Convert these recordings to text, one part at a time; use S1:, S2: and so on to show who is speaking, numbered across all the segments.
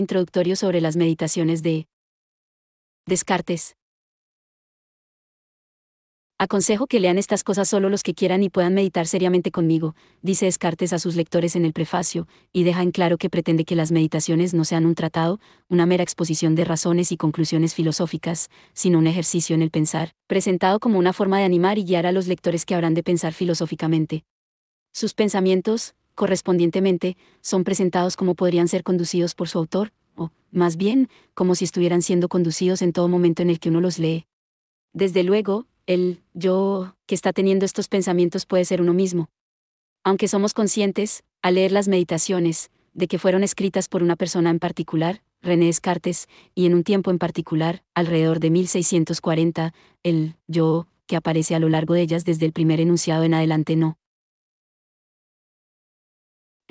S1: introductorio sobre las meditaciones de Descartes. Aconsejo que lean estas cosas solo los que quieran y puedan meditar seriamente conmigo, dice Descartes a sus lectores en el prefacio, y deja en claro que pretende que las meditaciones no sean un tratado, una mera exposición de razones y conclusiones filosóficas, sino un ejercicio en el pensar, presentado como una forma de animar y guiar a los lectores que habrán de pensar filosóficamente. Sus pensamientos, correspondientemente, son presentados como podrían ser conducidos por su autor, o, más bien, como si estuvieran siendo conducidos en todo momento en el que uno los lee. Desde luego, el yo que está teniendo estos pensamientos puede ser uno mismo. Aunque somos conscientes, al leer las meditaciones, de que fueron escritas por una persona en particular, René Descartes, y en un tiempo en particular, alrededor de 1640, el yo que aparece a lo largo de ellas desde el primer enunciado en adelante no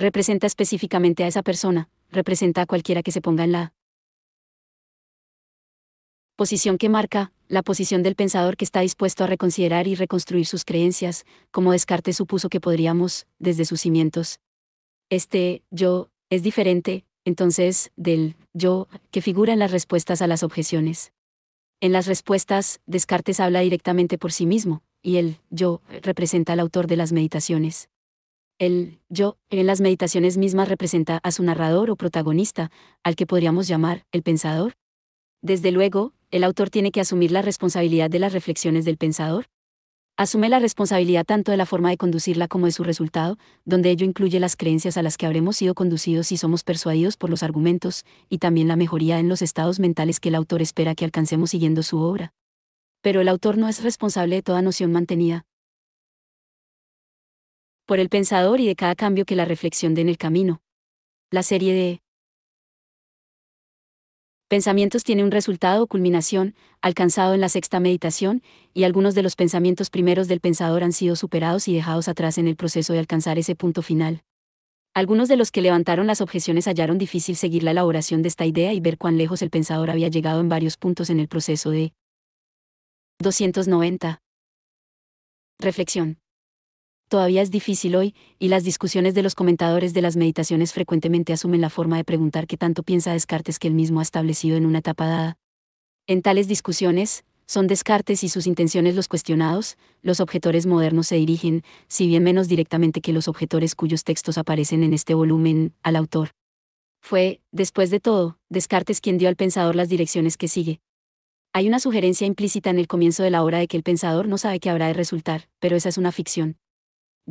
S1: representa específicamente a esa persona, representa a cualquiera que se ponga en la posición que marca, la posición del pensador que está dispuesto a reconsiderar y reconstruir sus creencias, como Descartes supuso que podríamos, desde sus cimientos. Este yo es diferente, entonces, del yo que figura en las respuestas a las objeciones. En las respuestas, Descartes habla directamente por sí mismo, y el yo representa al autor de las meditaciones. El yo en las meditaciones mismas representa a su narrador o protagonista, al que podríamos llamar el pensador. Desde luego, el autor tiene que asumir la responsabilidad de las reflexiones del pensador. Asume la responsabilidad tanto de la forma de conducirla como de su resultado, donde ello incluye las creencias a las que habremos sido conducidos si somos persuadidos por los argumentos, y también la mejoría en los estados mentales que el autor espera que alcancemos siguiendo su obra. Pero el autor no es responsable de toda noción mantenida, por el pensador y de cada cambio que la reflexión dé en el camino. La serie de pensamientos tiene un resultado o culminación, alcanzado en la sexta meditación, y algunos de los pensamientos primeros del pensador han sido superados y dejados atrás en el proceso de alcanzar ese punto final. Algunos de los que levantaron las objeciones hallaron difícil seguir la elaboración de esta idea y ver cuán lejos el pensador había llegado en varios puntos en el proceso de 290. Reflexión todavía es difícil hoy, y las discusiones de los comentadores de las meditaciones frecuentemente asumen la forma de preguntar qué tanto piensa Descartes que él mismo ha establecido en una etapa dada. En tales discusiones, son Descartes y sus intenciones los cuestionados, los objetores modernos se dirigen, si bien menos directamente que los objetores cuyos textos aparecen en este volumen, al autor. Fue, después de todo, Descartes quien dio al pensador las direcciones que sigue. Hay una sugerencia implícita en el comienzo de la obra de que el pensador no sabe qué habrá de resultar, pero esa es una ficción.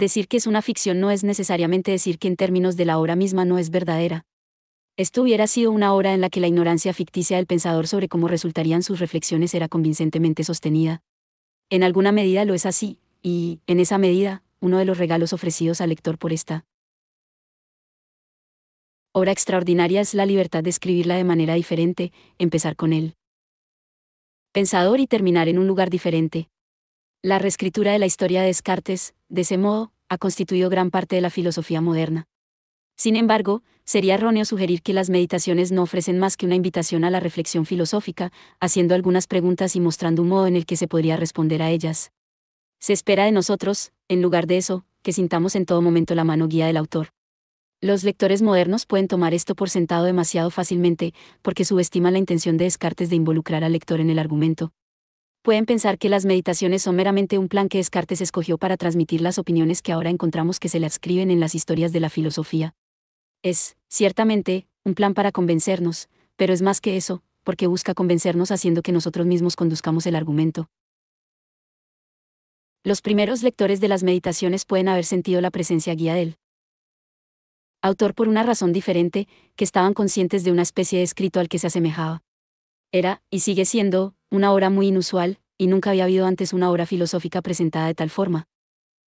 S1: Decir que es una ficción no es necesariamente decir que en términos de la obra misma no es verdadera. Esto hubiera sido una hora en la que la ignorancia ficticia del pensador sobre cómo resultarían sus reflexiones era convincentemente sostenida. En alguna medida lo es así, y, en esa medida, uno de los regalos ofrecidos al lector por esta obra extraordinaria es la libertad de escribirla de manera diferente, empezar con él. Pensador y terminar en un lugar diferente, la reescritura de la historia de Descartes, de ese modo, ha constituido gran parte de la filosofía moderna. Sin embargo, sería erróneo sugerir que las meditaciones no ofrecen más que una invitación a la reflexión filosófica, haciendo algunas preguntas y mostrando un modo en el que se podría responder a ellas. Se espera de nosotros, en lugar de eso, que sintamos en todo momento la mano guía del autor. Los lectores modernos pueden tomar esto por sentado demasiado fácilmente, porque subestiman la intención de Descartes de involucrar al lector en el argumento, pueden pensar que las meditaciones son meramente un plan que Descartes escogió para transmitir las opiniones que ahora encontramos que se le adscriben en las historias de la filosofía. Es, ciertamente, un plan para convencernos, pero es más que eso, porque busca convencernos haciendo que nosotros mismos conduzcamos el argumento. Los primeros lectores de las meditaciones pueden haber sentido la presencia guía del autor por una razón diferente, que estaban conscientes de una especie de escrito al que se asemejaba. Era, y sigue siendo, una obra muy inusual, y nunca había habido antes una obra filosófica presentada de tal forma.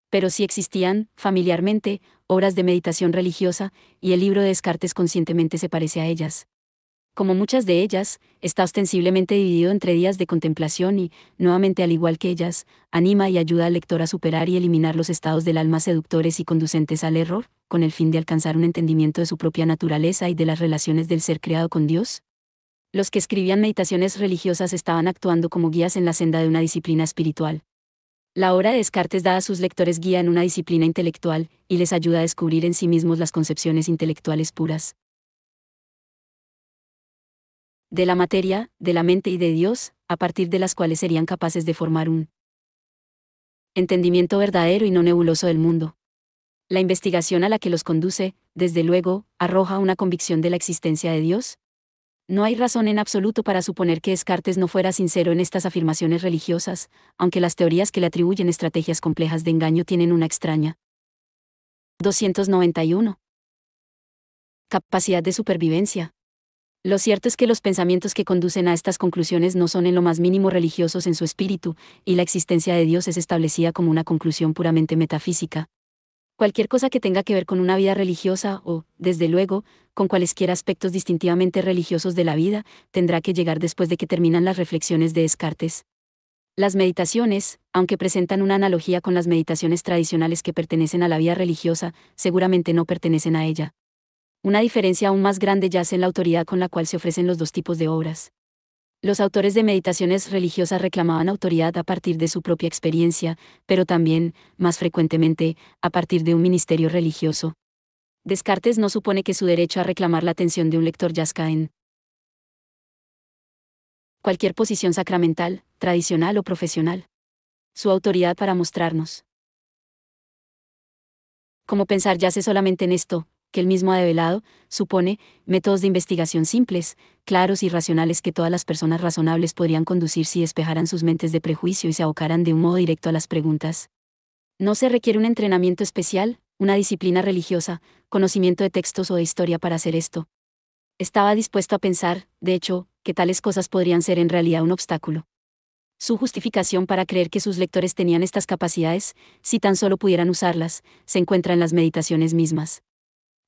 S1: Pero sí existían, familiarmente, obras de meditación religiosa, y el libro de Descartes conscientemente se parece a ellas. Como muchas de ellas, está ostensiblemente dividido entre días de contemplación y, nuevamente al igual que ellas, anima y ayuda al lector a superar y eliminar los estados del alma seductores y conducentes al error, con el fin de alcanzar un entendimiento de su propia naturaleza y de las relaciones del ser creado con Dios, los que escribían meditaciones religiosas estaban actuando como guías en la senda de una disciplina espiritual. La obra de Descartes da a sus lectores guía en una disciplina intelectual, y les ayuda a descubrir en sí mismos las concepciones intelectuales puras. De la materia, de la mente y de Dios, a partir de las cuales serían capaces de formar un entendimiento verdadero y no nebuloso del mundo. La investigación a la que los conduce, desde luego, arroja una convicción de la existencia de Dios, no hay razón en absoluto para suponer que Descartes no fuera sincero en estas afirmaciones religiosas, aunque las teorías que le atribuyen estrategias complejas de engaño tienen una extraña. 291. Capacidad de supervivencia. Lo cierto es que los pensamientos que conducen a estas conclusiones no son en lo más mínimo religiosos en su espíritu, y la existencia de Dios es establecida como una conclusión puramente metafísica cualquier cosa que tenga que ver con una vida religiosa o, desde luego, con cualesquiera aspectos distintivamente religiosos de la vida, tendrá que llegar después de que terminan las reflexiones de Descartes. Las meditaciones, aunque presentan una analogía con las meditaciones tradicionales que pertenecen a la vida religiosa, seguramente no pertenecen a ella. Una diferencia aún más grande yace en la autoridad con la cual se ofrecen los dos tipos de obras. Los autores de meditaciones religiosas reclamaban autoridad a partir de su propia experiencia, pero también, más frecuentemente, a partir de un ministerio religioso. Descartes no supone que su derecho a reclamar la atención de un lector yazca en cualquier posición sacramental, tradicional o profesional. Su autoridad para mostrarnos. ¿Cómo pensar yace solamente en esto, que él mismo ha develado, supone, métodos de investigación simples, claros y racionales que todas las personas razonables podrían conducir si despejaran sus mentes de prejuicio y se abocaran de un modo directo a las preguntas. No se requiere un entrenamiento especial, una disciplina religiosa, conocimiento de textos o de historia para hacer esto. Estaba dispuesto a pensar, de hecho, que tales cosas podrían ser en realidad un obstáculo. Su justificación para creer que sus lectores tenían estas capacidades, si tan solo pudieran usarlas, se encuentra en las meditaciones mismas.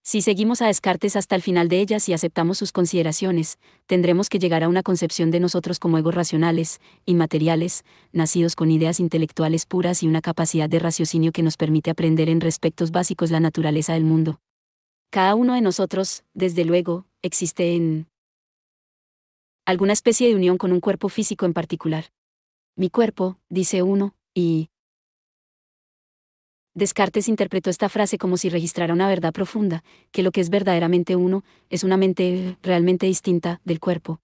S1: Si seguimos a Descartes hasta el final de ellas y aceptamos sus consideraciones, tendremos que llegar a una concepción de nosotros como egos racionales, inmateriales, nacidos con ideas intelectuales puras y una capacidad de raciocinio que nos permite aprender en respectos básicos la naturaleza del mundo. Cada uno de nosotros, desde luego, existe en alguna especie de unión con un cuerpo físico en particular. Mi cuerpo, dice uno, y Descartes interpretó esta frase como si registrara una verdad profunda, que lo que es verdaderamente uno, es una mente realmente distinta del cuerpo.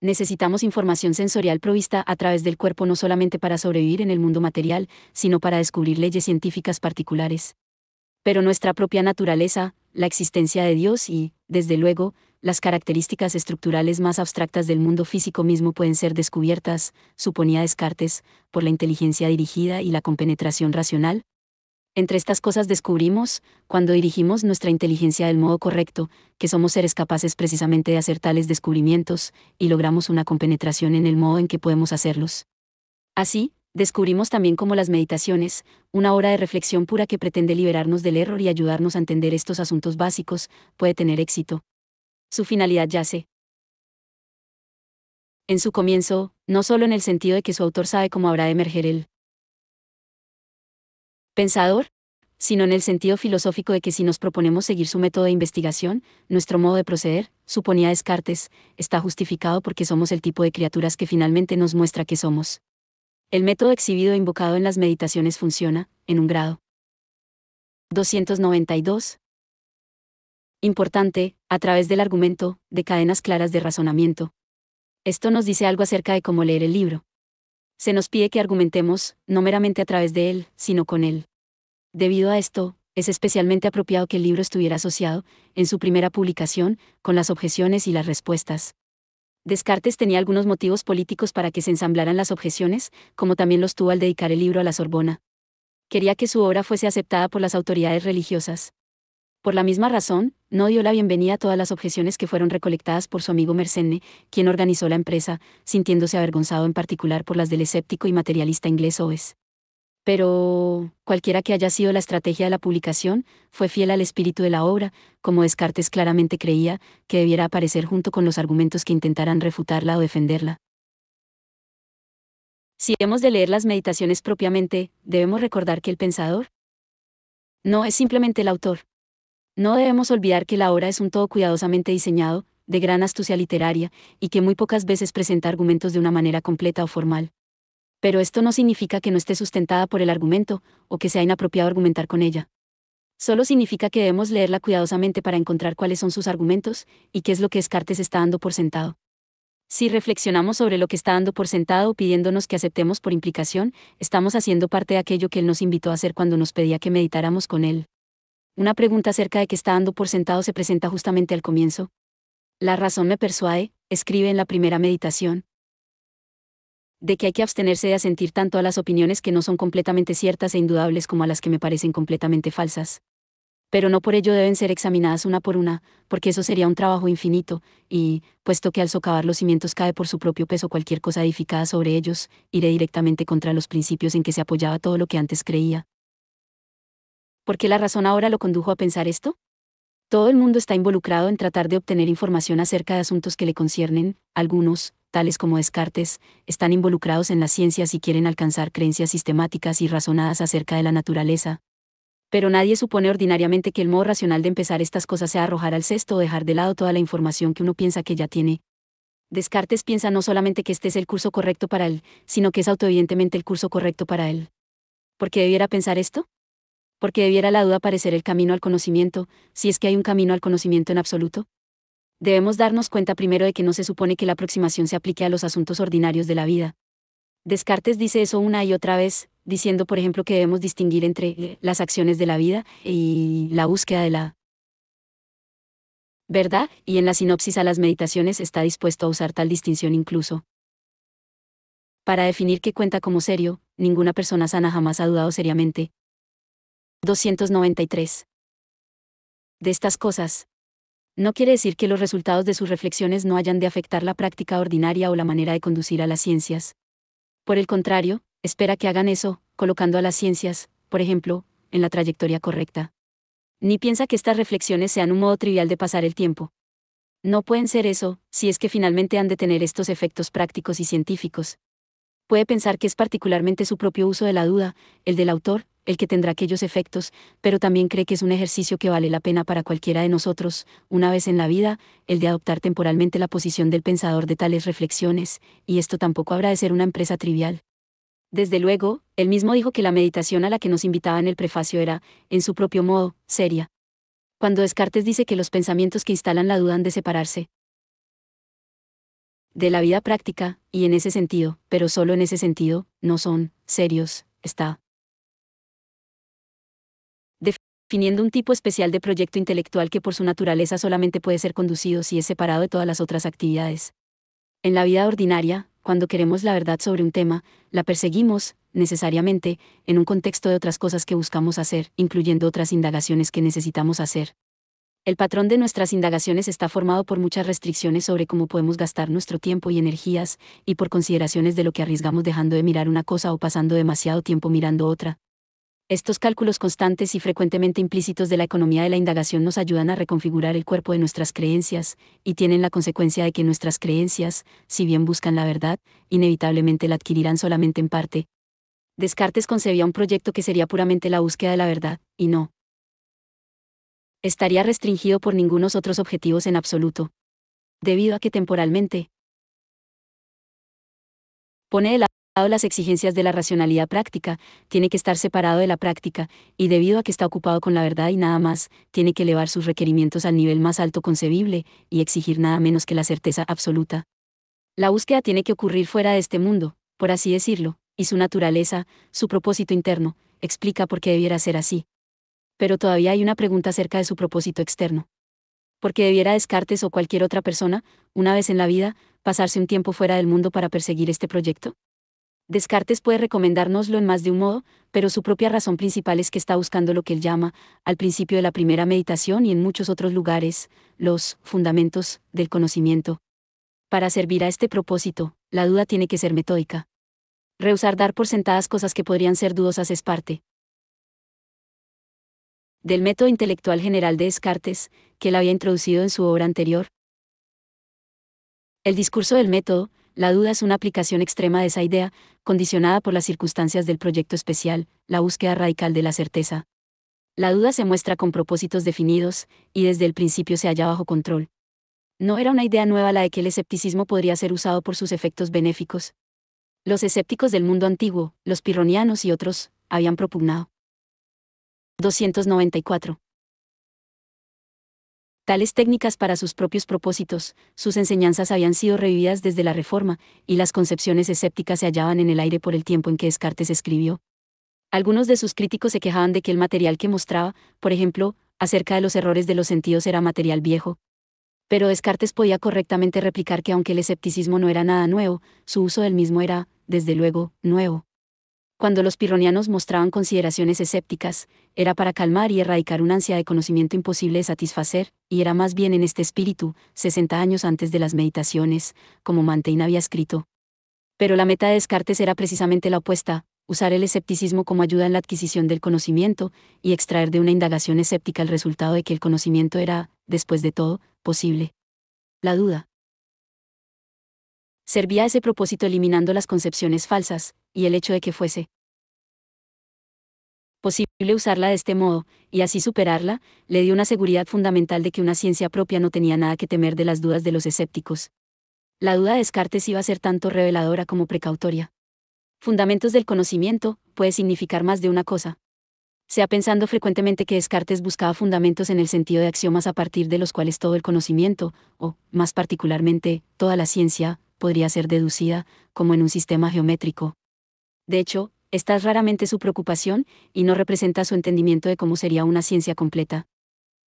S1: Necesitamos información sensorial provista a través del cuerpo no solamente para sobrevivir en el mundo material, sino para descubrir leyes científicas particulares. Pero nuestra propia naturaleza, la existencia de Dios y, desde luego, las características estructurales más abstractas del mundo físico mismo pueden ser descubiertas, suponía Descartes, por la inteligencia dirigida y la compenetración racional, entre estas cosas descubrimos, cuando dirigimos nuestra inteligencia del modo correcto, que somos seres capaces precisamente de hacer tales descubrimientos, y logramos una compenetración en el modo en que podemos hacerlos. Así, descubrimos también cómo las meditaciones, una hora de reflexión pura que pretende liberarnos del error y ayudarnos a entender estos asuntos básicos, puede tener éxito. Su finalidad yace, en su comienzo, no solo en el sentido de que su autor sabe cómo habrá de emerger él pensador, sino en el sentido filosófico de que si nos proponemos seguir su método de investigación, nuestro modo de proceder, suponía Descartes, está justificado porque somos el tipo de criaturas que finalmente nos muestra que somos. El método exhibido e invocado en las meditaciones funciona, en un grado. 292. Importante, a través del argumento, de cadenas claras de razonamiento. Esto nos dice algo acerca de cómo leer el libro se nos pide que argumentemos, no meramente a través de él, sino con él. Debido a esto, es especialmente apropiado que el libro estuviera asociado, en su primera publicación, con las objeciones y las respuestas. Descartes tenía algunos motivos políticos para que se ensamblaran las objeciones, como también los tuvo al dedicar el libro a la Sorbona. Quería que su obra fuese aceptada por las autoridades religiosas. Por la misma razón, no dio la bienvenida a todas las objeciones que fueron recolectadas por su amigo Mercenne, quien organizó la empresa, sintiéndose avergonzado en particular por las del escéptico y materialista inglés Oes. Pero, cualquiera que haya sido la estrategia de la publicación, fue fiel al espíritu de la obra, como Descartes claramente creía, que debiera aparecer junto con los argumentos que intentaran refutarla o defenderla. Si hemos de leer las meditaciones propiamente, debemos recordar que el pensador no es simplemente el autor, no debemos olvidar que la obra es un todo cuidadosamente diseñado, de gran astucia literaria, y que muy pocas veces presenta argumentos de una manera completa o formal. Pero esto no significa que no esté sustentada por el argumento, o que sea inapropiado argumentar con ella. Solo significa que debemos leerla cuidadosamente para encontrar cuáles son sus argumentos, y qué es lo que Descartes está dando por sentado. Si reflexionamos sobre lo que está dando por sentado o pidiéndonos que aceptemos por implicación, estamos haciendo parte de aquello que él nos invitó a hacer cuando nos pedía que meditáramos con él. Una pregunta acerca de qué está dando por sentado se presenta justamente al comienzo. La razón me persuade, escribe en la primera meditación, de que hay que abstenerse de asentir tanto a las opiniones que no son completamente ciertas e indudables como a las que me parecen completamente falsas. Pero no por ello deben ser examinadas una por una, porque eso sería un trabajo infinito, y, puesto que al socavar los cimientos cae por su propio peso cualquier cosa edificada sobre ellos, iré directamente contra los principios en que se apoyaba todo lo que antes creía, ¿Por qué la razón ahora lo condujo a pensar esto? Todo el mundo está involucrado en tratar de obtener información acerca de asuntos que le conciernen, algunos, tales como Descartes, están involucrados en las ciencias y quieren alcanzar creencias sistemáticas y razonadas acerca de la naturaleza. Pero nadie supone ordinariamente que el modo racional de empezar estas cosas sea arrojar al cesto o dejar de lado toda la información que uno piensa que ya tiene. Descartes piensa no solamente que este es el curso correcto para él, sino que es autoevidentemente el curso correcto para él. ¿Por qué debiera pensar esto? porque debiera la duda parecer el camino al conocimiento, si es que hay un camino al conocimiento en absoluto? Debemos darnos cuenta primero de que no se supone que la aproximación se aplique a los asuntos ordinarios de la vida. Descartes dice eso una y otra vez, diciendo por ejemplo que debemos distinguir entre eh, las acciones de la vida y la búsqueda de la verdad, y en la sinopsis a las meditaciones está dispuesto a usar tal distinción incluso. Para definir qué cuenta como serio, ninguna persona sana jamás ha dudado seriamente, 293. De estas cosas. No quiere decir que los resultados de sus reflexiones no hayan de afectar la práctica ordinaria o la manera de conducir a las ciencias. Por el contrario, espera que hagan eso, colocando a las ciencias, por ejemplo, en la trayectoria correcta. Ni piensa que estas reflexiones sean un modo trivial de pasar el tiempo. No pueden ser eso, si es que finalmente han de tener estos efectos prácticos y científicos. Puede pensar que es particularmente su propio uso de la duda, el del autor, el que tendrá aquellos efectos, pero también cree que es un ejercicio que vale la pena para cualquiera de nosotros, una vez en la vida, el de adoptar temporalmente la posición del pensador de tales reflexiones, y esto tampoco habrá de ser una empresa trivial. Desde luego, él mismo dijo que la meditación a la que nos invitaba en el prefacio era, en su propio modo, seria. Cuando Descartes dice que los pensamientos que instalan la duda han de separarse de la vida práctica, y en ese sentido, pero solo en ese sentido, no son serios, está definiendo un tipo especial de proyecto intelectual que por su naturaleza solamente puede ser conducido si es separado de todas las otras actividades. En la vida ordinaria, cuando queremos la verdad sobre un tema, la perseguimos, necesariamente, en un contexto de otras cosas que buscamos hacer, incluyendo otras indagaciones que necesitamos hacer. El patrón de nuestras indagaciones está formado por muchas restricciones sobre cómo podemos gastar nuestro tiempo y energías, y por consideraciones de lo que arriesgamos dejando de mirar una cosa o pasando demasiado tiempo mirando otra. Estos cálculos constantes y frecuentemente implícitos de la economía de la indagación nos ayudan a reconfigurar el cuerpo de nuestras creencias, y tienen la consecuencia de que nuestras creencias, si bien buscan la verdad, inevitablemente la adquirirán solamente en parte. Descartes concebía un proyecto que sería puramente la búsqueda de la verdad, y no estaría restringido por ningunos otros objetivos en absoluto. Debido a que temporalmente pone las exigencias de la racionalidad práctica, tiene que estar separado de la práctica, y debido a que está ocupado con la verdad y nada más, tiene que elevar sus requerimientos al nivel más alto concebible, y exigir nada menos que la certeza absoluta. La búsqueda tiene que ocurrir fuera de este mundo, por así decirlo, y su naturaleza, su propósito interno, explica por qué debiera ser así. Pero todavía hay una pregunta acerca de su propósito externo. ¿Por qué debiera Descartes o cualquier otra persona, una vez en la vida, pasarse un tiempo fuera del mundo para perseguir este proyecto? Descartes puede recomendárnoslo en más de un modo, pero su propia razón principal es que está buscando lo que él llama, al principio de la primera meditación y en muchos otros lugares, los fundamentos del conocimiento. Para servir a este propósito, la duda tiene que ser metódica. Rehusar dar por sentadas cosas que podrían ser dudosas es parte del método intelectual general de Descartes, que él había introducido en su obra anterior. El discurso del método, la duda es una aplicación extrema de esa idea, condicionada por las circunstancias del proyecto especial, la búsqueda radical de la certeza. La duda se muestra con propósitos definidos, y desde el principio se halla bajo control. No era una idea nueva la de que el escepticismo podría ser usado por sus efectos benéficos. Los escépticos del mundo antiguo, los pirronianos y otros, habían propugnado. 294. Tales técnicas para sus propios propósitos, sus enseñanzas habían sido revividas desde la Reforma, y las concepciones escépticas se hallaban en el aire por el tiempo en que Descartes escribió. Algunos de sus críticos se quejaban de que el material que mostraba, por ejemplo, acerca de los errores de los sentidos era material viejo. Pero Descartes podía correctamente replicar que aunque el escepticismo no era nada nuevo, su uso del mismo era, desde luego, nuevo. Cuando los pirronianos mostraban consideraciones escépticas, era para calmar y erradicar una ansia de conocimiento imposible de satisfacer, y era más bien en este espíritu, 60 años antes de las meditaciones, como Mantein había escrito. Pero la meta de Descartes era precisamente la opuesta, usar el escepticismo como ayuda en la adquisición del conocimiento, y extraer de una indagación escéptica el resultado de que el conocimiento era, después de todo, posible. La duda. Servía a ese propósito eliminando las concepciones falsas, y el hecho de que fuese posible usarla de este modo, y así superarla, le dio una seguridad fundamental de que una ciencia propia no tenía nada que temer de las dudas de los escépticos. La duda de Descartes iba a ser tanto reveladora como precautoria. Fundamentos del conocimiento puede significar más de una cosa. Se ha pensando frecuentemente que Descartes buscaba fundamentos en el sentido de axiomas a partir de los cuales todo el conocimiento, o, más particularmente, toda la ciencia, podría ser deducida, como en un sistema geométrico, de hecho, esta es raramente su preocupación, y no representa su entendimiento de cómo sería una ciencia completa.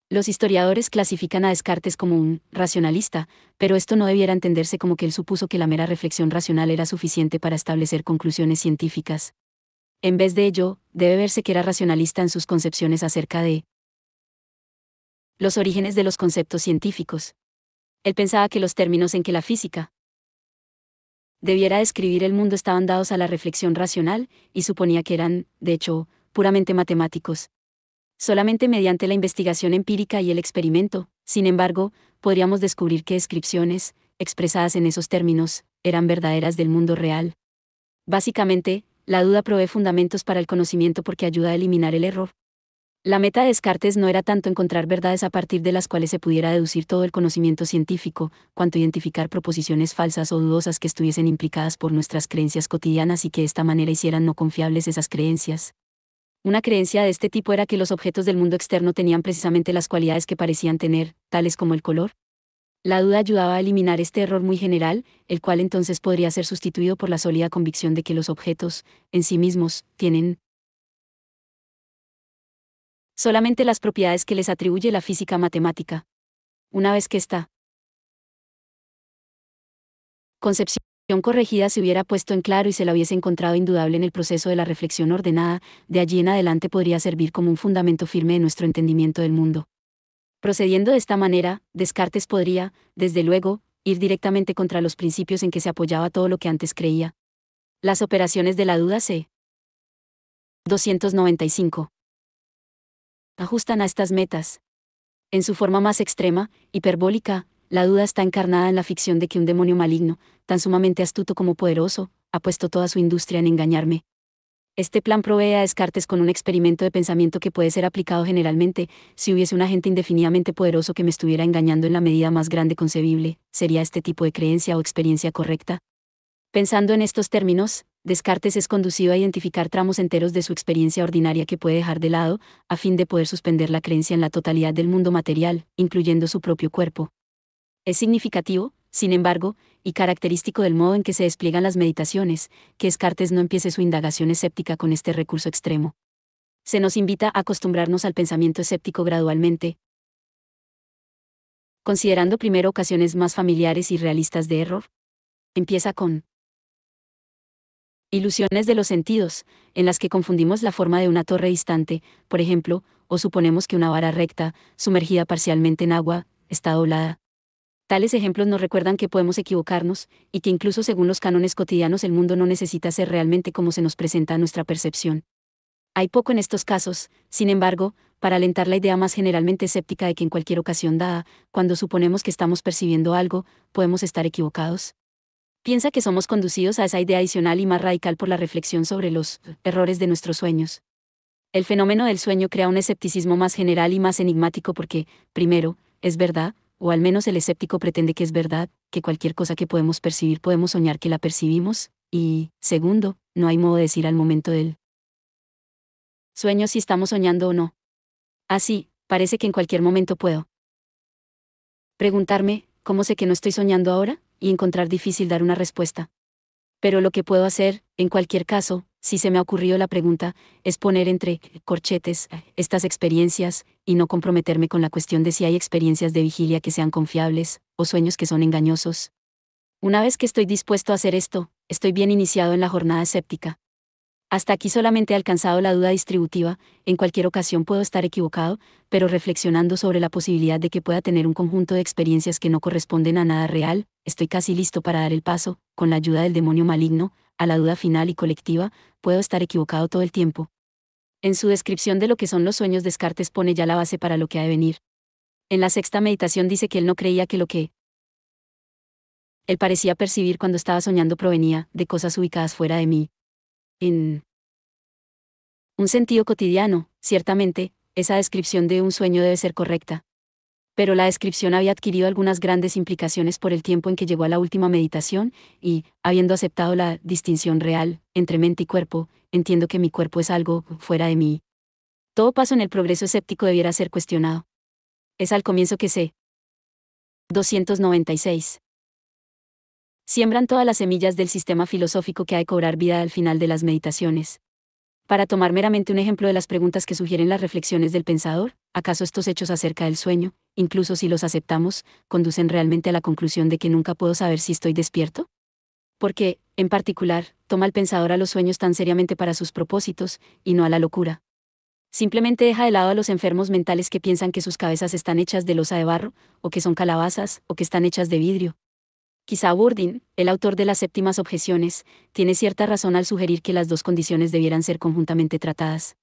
S1: Los historiadores clasifican a Descartes como un racionalista, pero esto no debiera entenderse como que él supuso que la mera reflexión racional era suficiente para establecer conclusiones científicas. En vez de ello, debe verse que era racionalista en sus concepciones acerca de los orígenes de los conceptos científicos. Él pensaba que los términos en que la física, debiera describir el mundo estaban dados a la reflexión racional, y suponía que eran, de hecho, puramente matemáticos. Solamente mediante la investigación empírica y el experimento, sin embargo, podríamos descubrir que descripciones, expresadas en esos términos, eran verdaderas del mundo real. Básicamente, la duda provee fundamentos para el conocimiento porque ayuda a eliminar el error, la meta de Descartes no era tanto encontrar verdades a partir de las cuales se pudiera deducir todo el conocimiento científico, cuanto identificar proposiciones falsas o dudosas que estuviesen implicadas por nuestras creencias cotidianas y que de esta manera hicieran no confiables esas creencias. Una creencia de este tipo era que los objetos del mundo externo tenían precisamente las cualidades que parecían tener, tales como el color. La duda ayudaba a eliminar este error muy general, el cual entonces podría ser sustituido por la sólida convicción de que los objetos, en sí mismos, tienen, solamente las propiedades que les atribuye la física matemática. Una vez que esta concepción corregida se hubiera puesto en claro y se la hubiese encontrado indudable en el proceso de la reflexión ordenada, de allí en adelante podría servir como un fundamento firme de nuestro entendimiento del mundo. Procediendo de esta manera, Descartes podría, desde luego, ir directamente contra los principios en que se apoyaba todo lo que antes creía. Las operaciones de la duda C. 295 ajustan a estas metas. En su forma más extrema, hiperbólica, la duda está encarnada en la ficción de que un demonio maligno, tan sumamente astuto como poderoso, ha puesto toda su industria en engañarme. Este plan provee a Descartes con un experimento de pensamiento que puede ser aplicado generalmente, si hubiese un agente indefinidamente poderoso que me estuviera engañando en la medida más grande concebible, ¿sería este tipo de creencia o experiencia correcta? Pensando en estos términos, Descartes es conducido a identificar tramos enteros de su experiencia ordinaria que puede dejar de lado, a fin de poder suspender la creencia en la totalidad del mundo material, incluyendo su propio cuerpo. Es significativo, sin embargo, y característico del modo en que se despliegan las meditaciones, que Descartes no empiece su indagación escéptica con este recurso extremo. Se nos invita a acostumbrarnos al pensamiento escéptico gradualmente, considerando primero ocasiones más familiares y realistas de error. Empieza con Ilusiones de los sentidos, en las que confundimos la forma de una torre distante, por ejemplo, o suponemos que una vara recta, sumergida parcialmente en agua, está doblada. Tales ejemplos nos recuerdan que podemos equivocarnos, y que incluso según los cánones cotidianos el mundo no necesita ser realmente como se nos presenta a nuestra percepción. Hay poco en estos casos, sin embargo, para alentar la idea más generalmente escéptica de que en cualquier ocasión dada, cuando suponemos que estamos percibiendo algo, podemos estar equivocados piensa que somos conducidos a esa idea adicional y más radical por la reflexión sobre los errores de nuestros sueños. El fenómeno del sueño crea un escepticismo más general y más enigmático porque, primero, es verdad, o al menos el escéptico pretende que es verdad, que cualquier cosa que podemos percibir podemos soñar que la percibimos, y, segundo, no hay modo de decir al momento del sueño si estamos soñando o no. Así, parece que en cualquier momento puedo preguntarme, ¿cómo sé que no estoy soñando ahora? y encontrar difícil dar una respuesta. Pero lo que puedo hacer, en cualquier caso, si se me ha ocurrido la pregunta, es poner entre corchetes estas experiencias, y no comprometerme con la cuestión de si hay experiencias de vigilia que sean confiables, o sueños que son engañosos. Una vez que estoy dispuesto a hacer esto, estoy bien iniciado en la jornada escéptica. Hasta aquí solamente he alcanzado la duda distributiva, en cualquier ocasión puedo estar equivocado, pero reflexionando sobre la posibilidad de que pueda tener un conjunto de experiencias que no corresponden a nada real, estoy casi listo para dar el paso, con la ayuda del demonio maligno, a la duda final y colectiva, puedo estar equivocado todo el tiempo. En su descripción de lo que son los sueños, Descartes pone ya la base para lo que ha de venir. En la sexta meditación dice que él no creía que lo que él parecía percibir cuando estaba soñando provenía de cosas ubicadas fuera de mí, en un sentido cotidiano, ciertamente, esa descripción de un sueño debe ser correcta. Pero la descripción había adquirido algunas grandes implicaciones por el tiempo en que llegó a la última meditación, y, habiendo aceptado la distinción real entre mente y cuerpo, entiendo que mi cuerpo es algo fuera de mí. Todo paso en el progreso escéptico debiera ser cuestionado. Es al comienzo que sé. 296 siembran todas las semillas del sistema filosófico que ha de cobrar vida al final de las meditaciones. Para tomar meramente un ejemplo de las preguntas que sugieren las reflexiones del pensador, ¿acaso estos hechos acerca del sueño, incluso si los aceptamos, conducen realmente a la conclusión de que nunca puedo saber si estoy despierto? Porque, en particular, toma el pensador a los sueños tan seriamente para sus propósitos, y no a la locura. Simplemente deja de lado a los enfermos mentales que piensan que sus cabezas están hechas de losa de barro, o que son calabazas, o que están hechas de vidrio, Quizá Burdin, el autor de las séptimas objeciones, tiene cierta razón al sugerir que las dos condiciones debieran ser conjuntamente tratadas.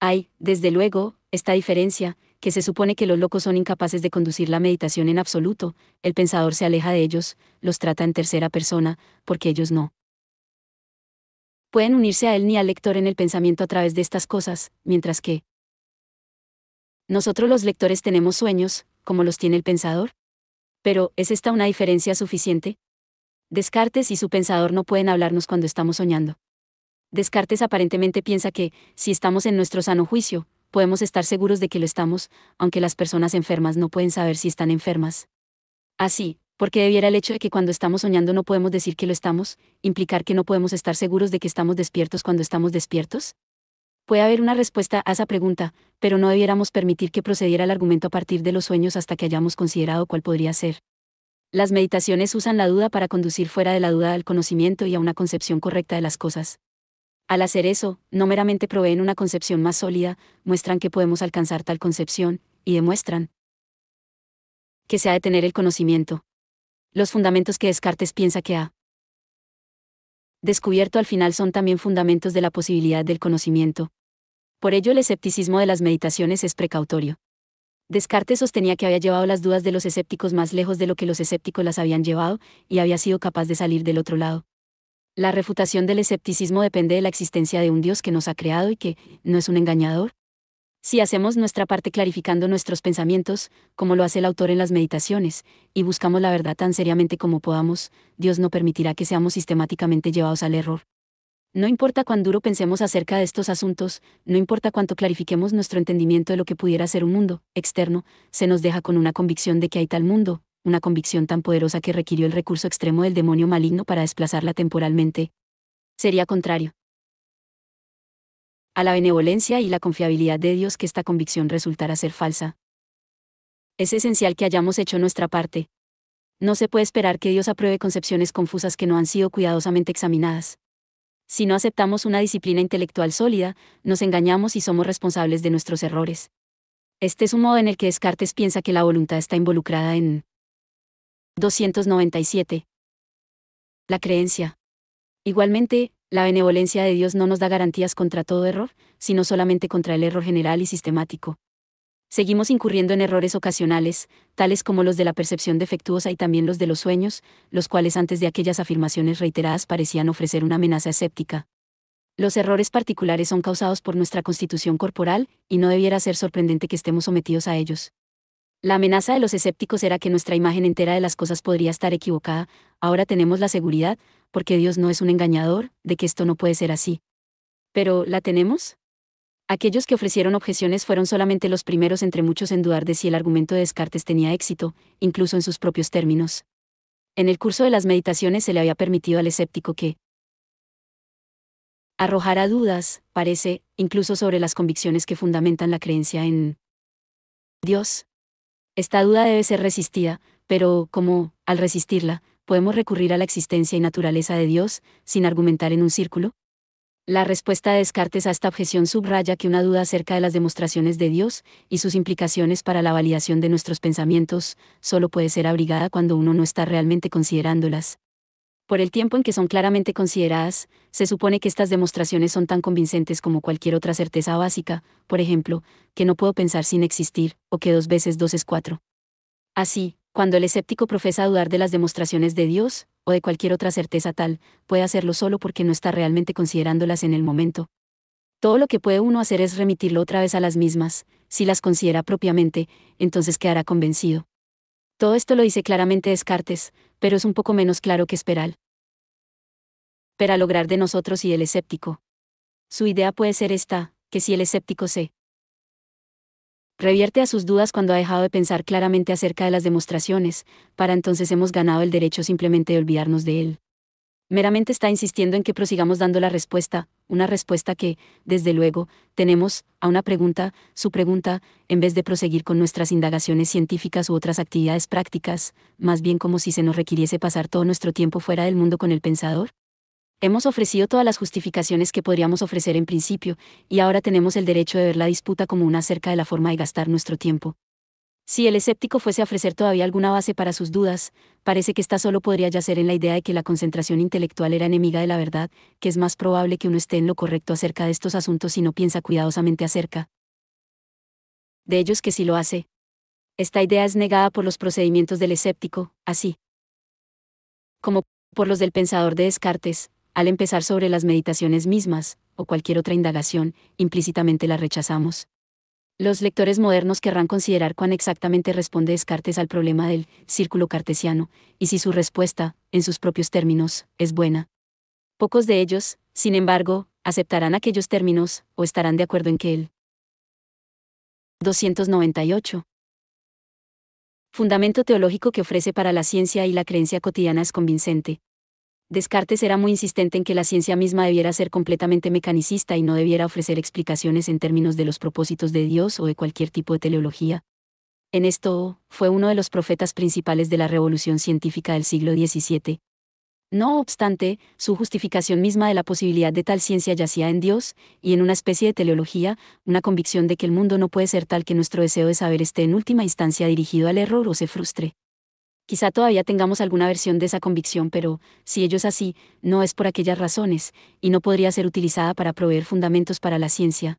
S1: Hay, desde luego, esta diferencia, que se supone que los locos son incapaces de conducir la meditación en absoluto, el pensador se aleja de ellos, los trata en tercera persona, porque ellos no. Pueden unirse a él ni al lector en el pensamiento a través de estas cosas, mientras que nosotros los lectores tenemos sueños, como los tiene el pensador. Pero, ¿es esta una diferencia suficiente? Descartes y su pensador no pueden hablarnos cuando estamos soñando. Descartes aparentemente piensa que, si estamos en nuestro sano juicio, podemos estar seguros de que lo estamos, aunque las personas enfermas no pueden saber si están enfermas. Así, porque debiera el hecho de que cuando estamos soñando no podemos decir que lo estamos, implicar que no podemos estar seguros de que estamos despiertos cuando estamos despiertos? Puede haber una respuesta a esa pregunta, pero no debiéramos permitir que procediera el argumento a partir de los sueños hasta que hayamos considerado cuál podría ser. Las meditaciones usan la duda para conducir fuera de la duda al conocimiento y a una concepción correcta de las cosas. Al hacer eso, no meramente proveen una concepción más sólida, muestran que podemos alcanzar tal concepción, y demuestran que se ha de tener el conocimiento. Los fundamentos que Descartes piensa que ha descubierto al final son también fundamentos de la posibilidad del conocimiento, por ello el escepticismo de las meditaciones es precautorio. Descartes sostenía que había llevado las dudas de los escépticos más lejos de lo que los escépticos las habían llevado, y había sido capaz de salir del otro lado. La refutación del escepticismo depende de la existencia de un Dios que nos ha creado y que, ¿no es un engañador? Si hacemos nuestra parte clarificando nuestros pensamientos, como lo hace el autor en las meditaciones, y buscamos la verdad tan seriamente como podamos, Dios no permitirá que seamos sistemáticamente llevados al error. No importa cuán duro pensemos acerca de estos asuntos, no importa cuánto clarifiquemos nuestro entendimiento de lo que pudiera ser un mundo externo, se nos deja con una convicción de que hay tal mundo, una convicción tan poderosa que requirió el recurso extremo del demonio maligno para desplazarla temporalmente. Sería contrario a la benevolencia y la confiabilidad de Dios que esta convicción resultara ser falsa. Es esencial que hayamos hecho nuestra parte. No se puede esperar que Dios apruebe concepciones confusas que no han sido cuidadosamente examinadas. Si no aceptamos una disciplina intelectual sólida, nos engañamos y somos responsables de nuestros errores. Este es un modo en el que Descartes piensa que la voluntad está involucrada en 297. La creencia. Igualmente, la benevolencia de Dios no nos da garantías contra todo error, sino solamente contra el error general y sistemático. Seguimos incurriendo en errores ocasionales, tales como los de la percepción defectuosa y también los de los sueños, los cuales antes de aquellas afirmaciones reiteradas parecían ofrecer una amenaza escéptica. Los errores particulares son causados por nuestra constitución corporal, y no debiera ser sorprendente que estemos sometidos a ellos. La amenaza de los escépticos era que nuestra imagen entera de las cosas podría estar equivocada, ahora tenemos la seguridad, porque Dios no es un engañador, de que esto no puede ser así. Pero, ¿la tenemos? Aquellos que ofrecieron objeciones fueron solamente los primeros entre muchos en dudar de si el argumento de Descartes tenía éxito, incluso en sus propios términos. En el curso de las meditaciones se le había permitido al escéptico que arrojara dudas, parece, incluso sobre las convicciones que fundamentan la creencia en Dios. Esta duda debe ser resistida, pero, como, al resistirla, podemos recurrir a la existencia y naturaleza de Dios, sin argumentar en un círculo? La respuesta de Descartes a esta objeción subraya que una duda acerca de las demostraciones de Dios y sus implicaciones para la validación de nuestros pensamientos solo puede ser abrigada cuando uno no está realmente considerándolas. Por el tiempo en que son claramente consideradas, se supone que estas demostraciones son tan convincentes como cualquier otra certeza básica, por ejemplo, que no puedo pensar sin existir, o que dos veces dos es cuatro. Así, cuando el escéptico profesa dudar de las demostraciones de Dios, o de cualquier otra certeza tal, puede hacerlo solo porque no está realmente considerándolas en el momento. Todo lo que puede uno hacer es remitirlo otra vez a las mismas, si las considera propiamente, entonces quedará convencido. Todo esto lo dice claramente Descartes, pero es un poco menos claro que Esperal. Pero a lograr de nosotros y del escéptico. Su idea puede ser esta, que si el escéptico se revierte a sus dudas cuando ha dejado de pensar claramente acerca de las demostraciones, para entonces hemos ganado el derecho simplemente de olvidarnos de él. Meramente está insistiendo en que prosigamos dando la respuesta, una respuesta que, desde luego, tenemos, a una pregunta, su pregunta, en vez de proseguir con nuestras indagaciones científicas u otras actividades prácticas, más bien como si se nos requiriese pasar todo nuestro tiempo fuera del mundo con el pensador, Hemos ofrecido todas las justificaciones que podríamos ofrecer en principio, y ahora tenemos el derecho de ver la disputa como una acerca de la forma de gastar nuestro tiempo. Si el escéptico fuese a ofrecer todavía alguna base para sus dudas, parece que esta solo podría yacer en la idea de que la concentración intelectual era enemiga de la verdad, que es más probable que uno esté en lo correcto acerca de estos asuntos si no piensa cuidadosamente acerca de ellos que si sí lo hace. Esta idea es negada por los procedimientos del escéptico, así como por los del pensador de Descartes, al empezar sobre las meditaciones mismas, o cualquier otra indagación, implícitamente la rechazamos. Los lectores modernos querrán considerar cuán exactamente responde Descartes al problema del círculo cartesiano, y si su respuesta, en sus propios términos, es buena. Pocos de ellos, sin embargo, aceptarán aquellos términos, o estarán de acuerdo en que él. 298. Fundamento teológico que ofrece para la ciencia y la creencia cotidiana es convincente, Descartes era muy insistente en que la ciencia misma debiera ser completamente mecanicista y no debiera ofrecer explicaciones en términos de los propósitos de Dios o de cualquier tipo de teleología. En esto, fue uno de los profetas principales de la revolución científica del siglo XVII. No obstante, su justificación misma de la posibilidad de tal ciencia yacía en Dios, y en una especie de teleología, una convicción de que el mundo no puede ser tal que nuestro deseo de saber esté en última instancia dirigido al error o se frustre. Quizá todavía tengamos alguna versión de esa convicción, pero, si ello es así, no es por aquellas razones, y no podría ser utilizada para proveer fundamentos para la ciencia.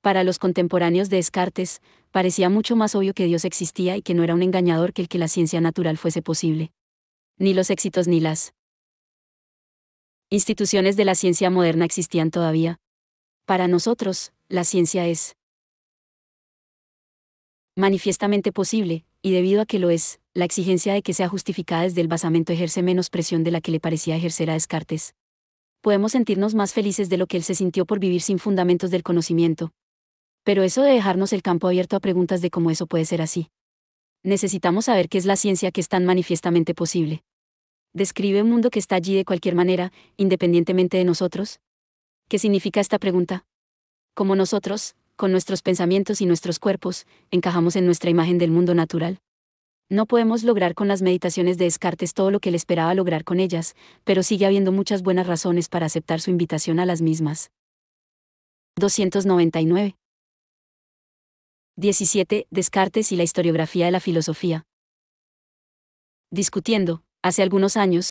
S1: Para los contemporáneos de Descartes, parecía mucho más obvio que Dios existía y que no era un engañador que el que la ciencia natural fuese posible. Ni los éxitos ni las instituciones de la ciencia moderna existían todavía. Para nosotros, la ciencia es manifiestamente posible, y debido a que lo es, la exigencia de que sea justificada desde el basamento ejerce menos presión de la que le parecía ejercer a Descartes. Podemos sentirnos más felices de lo que él se sintió por vivir sin fundamentos del conocimiento. Pero eso de dejarnos el campo abierto a preguntas de cómo eso puede ser así. Necesitamos saber qué es la ciencia que es tan manifiestamente posible. ¿Describe un mundo que está allí de cualquier manera, independientemente de nosotros? ¿Qué significa esta pregunta? ¿Cómo nosotros, con nuestros pensamientos y nuestros cuerpos, encajamos en nuestra imagen del mundo natural. No podemos lograr con las meditaciones de Descartes todo lo que él esperaba lograr con ellas, pero sigue habiendo muchas buenas razones para aceptar su invitación a las mismas. 299. 17. Descartes y la historiografía de la filosofía. Discutiendo, hace algunos años,